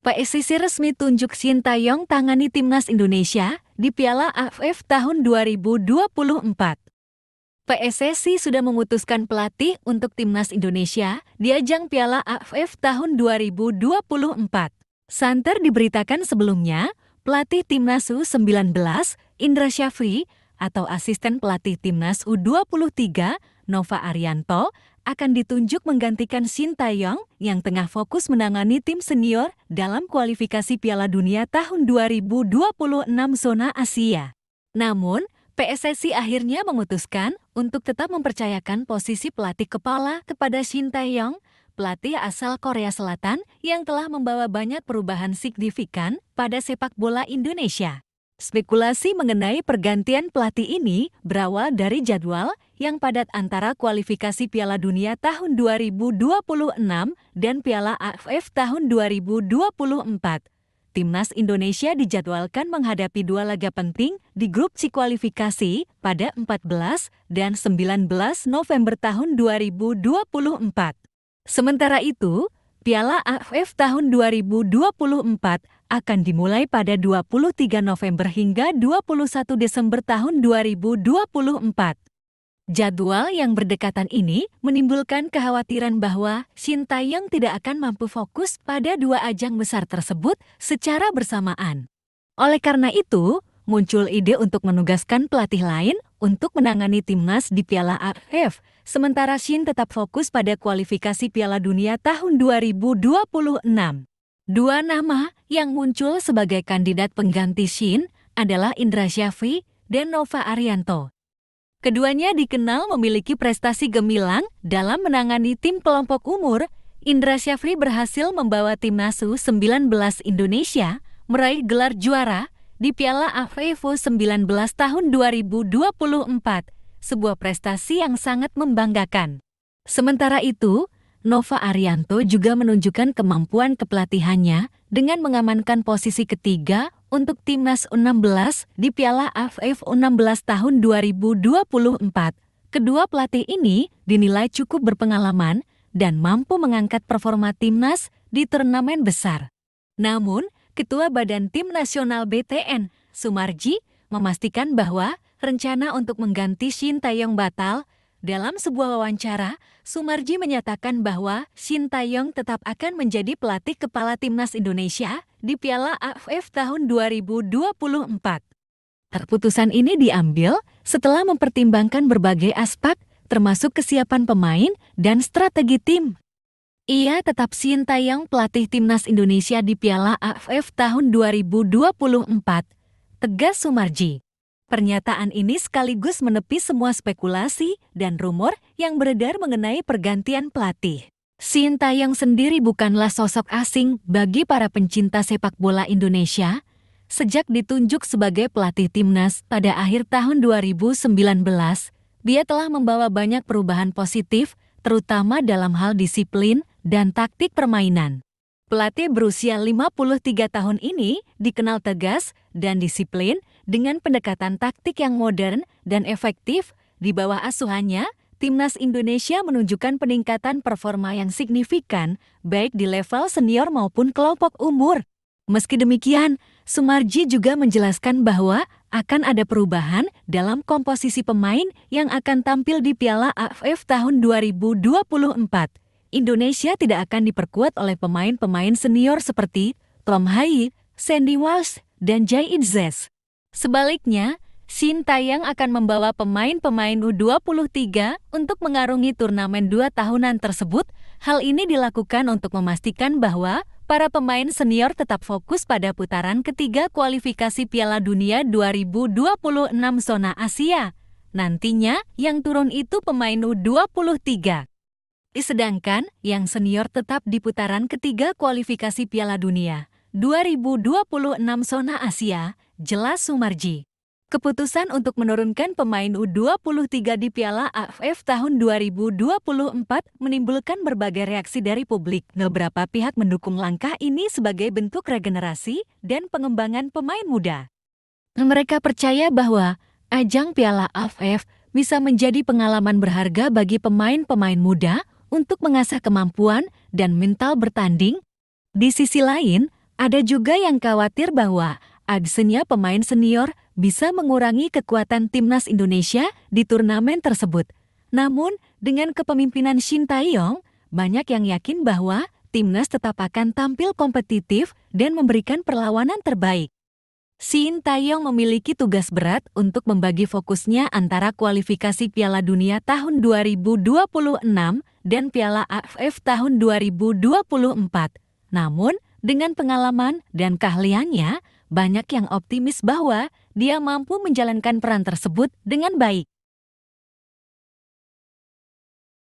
PSSI resmi tunjuk Yong tangani timnas Indonesia di Piala AFF tahun 2024. PSSI sudah memutuskan pelatih untuk timnas Indonesia di ajang Piala AFF tahun 2024. Santer diberitakan sebelumnya, pelatih timnas U19, Indra Syafri, atau asisten pelatih timnas U23, Nova Arianto, akan ditunjuk menggantikan Shin Taeyong yang tengah fokus menangani tim senior dalam kualifikasi Piala Dunia tahun 2026 zona Asia. Namun, PSSI akhirnya memutuskan untuk tetap mempercayakan posisi pelatih kepala kepada Shin Taeyong, pelatih asal Korea Selatan yang telah membawa banyak perubahan signifikan pada sepak bola Indonesia. Spekulasi mengenai pergantian pelatih ini berawal dari jadwal yang padat antara kualifikasi Piala Dunia tahun 2026 dan Piala AFF tahun 2024. Timnas Indonesia dijadwalkan menghadapi dua laga penting di grup C kualifikasi pada 14 dan 19 November tahun 2024. Sementara itu, Piala AFF tahun 2024 akan dimulai pada 23 November hingga 21 Desember tahun 2024. Jadwal yang berdekatan ini menimbulkan kekhawatiran bahwa Shin Taeyong tidak akan mampu fokus pada dua ajang besar tersebut secara bersamaan. Oleh karena itu, muncul ide untuk menugaskan pelatih lain untuk menangani timnas di Piala AFF, sementara Shin tetap fokus pada kualifikasi Piala Dunia tahun 2026. Dua nama yang muncul sebagai kandidat pengganti Shin adalah Indra Syafri dan Nova Arianto. Keduanya dikenal memiliki prestasi gemilang dalam menangani tim kelompok umur. Indra Syafri berhasil membawa timnas U19 Indonesia meraih gelar juara di Piala AFEVO 19 tahun 2024, sebuah prestasi yang sangat membanggakan. Sementara itu, Nova Arianto juga menunjukkan kemampuan kepelatihannya dengan mengamankan posisi ketiga untuk timnas U16 di Piala AFF U16 tahun 2024. Kedua pelatih ini dinilai cukup berpengalaman dan mampu mengangkat performa timnas di turnamen besar. Namun, Ketua Badan Tim Nasional BTN, Sumarji, memastikan bahwa rencana untuk mengganti Shin Taeyong batal dalam sebuah wawancara, Sumarji menyatakan bahwa Shin Tae-yong tetap akan menjadi pelatih kepala timnas Indonesia di Piala AFF tahun 2024. Keputusan ini diambil setelah mempertimbangkan berbagai aspek termasuk kesiapan pemain dan strategi tim. Ia tetap Shin Tae-yong pelatih timnas Indonesia di Piala AFF tahun 2024, tegas Sumarji. Pernyataan ini sekaligus menepis semua spekulasi dan rumor yang beredar mengenai pergantian pelatih. Sinta yang sendiri bukanlah sosok asing bagi para pencinta sepak bola Indonesia sejak ditunjuk sebagai pelatih timnas pada akhir tahun 2019. Dia telah membawa banyak perubahan positif, terutama dalam hal disiplin dan taktik permainan. Pelatih berusia 53 tahun ini dikenal tegas dan disiplin dengan pendekatan taktik yang modern dan efektif, di bawah asuhannya, timnas Indonesia menunjukkan peningkatan performa yang signifikan, baik di level senior maupun kelompok umur. Meski demikian, Sumarji juga menjelaskan bahwa akan ada perubahan dalam komposisi pemain yang akan tampil di Piala AFF tahun 2024. Indonesia tidak akan diperkuat oleh pemain-pemain senior seperti Tom Hai, Sandy Walsh, dan Jai Idzes. Sebaliknya, Shin yang akan membawa pemain-pemain U23 untuk mengarungi turnamen dua tahunan tersebut. Hal ini dilakukan untuk memastikan bahwa para pemain senior tetap fokus pada putaran ketiga kualifikasi Piala Dunia 2026 zona Asia. Nantinya, yang turun itu pemain U23. Sedangkan, yang senior tetap di putaran ketiga kualifikasi Piala Dunia 2026 zona Asia, jelas Sumarji. Keputusan untuk menurunkan pemain U23 di Piala AFF tahun 2024 menimbulkan berbagai reaksi dari publik. Beberapa pihak mendukung langkah ini sebagai bentuk regenerasi dan pengembangan pemain muda. Mereka percaya bahwa ajang Piala AFF bisa menjadi pengalaman berharga bagi pemain-pemain muda untuk mengasah kemampuan dan mental bertanding. Di sisi lain, ada juga yang khawatir bahwa absennya pemain senior bisa mengurangi kekuatan timnas Indonesia di turnamen tersebut. Namun, dengan kepemimpinan Shin Taeyong, banyak yang yakin bahwa timnas tetap akan tampil kompetitif dan memberikan perlawanan terbaik. Shin Taeyong memiliki tugas berat untuk membagi fokusnya antara kualifikasi Piala Dunia tahun 2026 dan Piala AFF tahun 2024. Namun, dengan pengalaman dan keahliannya, banyak yang optimis bahwa dia mampu menjalankan peran tersebut dengan baik.